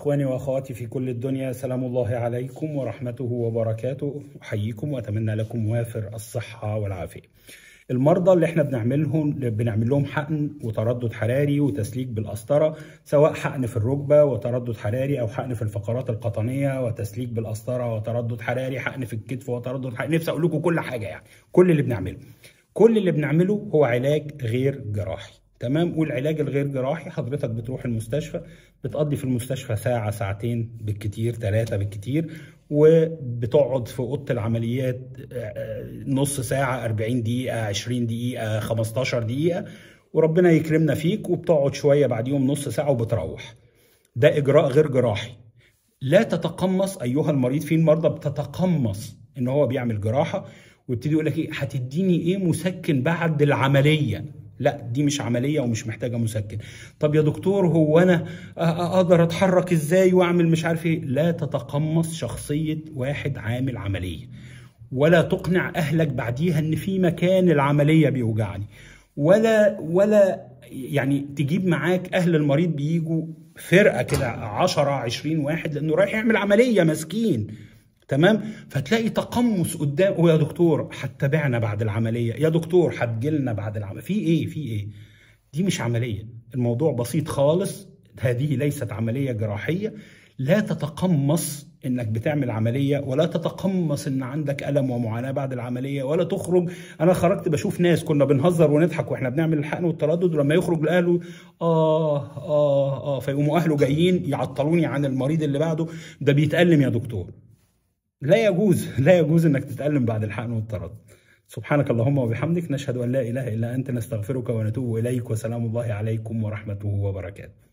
إخواني وأخواتي في كل الدنيا سلام الله عليكم ورحمته وبركاته أحييكم وأتمنى لكم وافر الصحة والعافية المرضى اللي احنا بنعملهم بنعمل لهم حقن وتردد حراري وتسليك بالقسطره سواء حقن في الركبه وتردد حراري او حقن في الفقرات القطنيه وتسليك بالقسطره وتردد حراري حقن في الكتف وتردد حراري نفسي اقول لكم كل حاجه يعني كل اللي بنعمله كل اللي بنعمله هو علاج غير جراحي تمام والعلاج الغير جراحي حضرتك بتروح المستشفى بتقضي في المستشفى ساعة ساعتين بالكتير ثلاثة بالكتير وبتقعد في اوضه العمليات آه، نص ساعه 40 دقيقه 20 دقيقه 15 دقيقه وربنا يكرمنا فيك وبتقعد شويه بعد يوم نص ساعه وبتروح ده اجراء غير جراحي لا تتقمص ايها المريض في المرضى بتتقمص ان هو بيعمل جراحه ويبتدي يقول لك ايه هتديني ايه مسكن بعد العمليه لا دي مش عمليه ومش محتاجه مسكن طب يا دكتور هو انا اقدر اتحرك ازاي واعمل مش عارف ايه لا تتقمص شخصيه واحد عامل عمليه ولا تقنع اهلك بعديها ان في مكان العمليه بيوجعني ولا ولا يعني تجيب معاك اهل المريض بيجوا فرقه كده 10 20 واحد لانه رايح يعمل عمليه مسكين تمام فتلاقي تقمص قدام ويا دكتور هتتابعنا بعد العمليه يا دكتور هتجيلنا بعد العمليه في ايه في ايه دي مش عمليه الموضوع بسيط خالص هذه ليست عمليه جراحيه لا تتقمص انك بتعمل عمليه ولا تتقمص ان عندك الم ومعاناه بعد العمليه ولا تخرج انا خرجت بشوف ناس كنا بنهزر ونضحك واحنا بنعمل الحقن والتردد ولما يخرج لاهله اه اه اه فيقوموا اهله جايين يعطلوني عن المريض اللي بعده ده بيتالم يا دكتور لا يجوز لا يجوز انك تتألم بعد الحقن والطرد سبحانك اللهم وبحمدك نشهد ان لا اله الا انت نستغفرك ونتوب اليك وسلام الله عليكم ورحمته وبركاته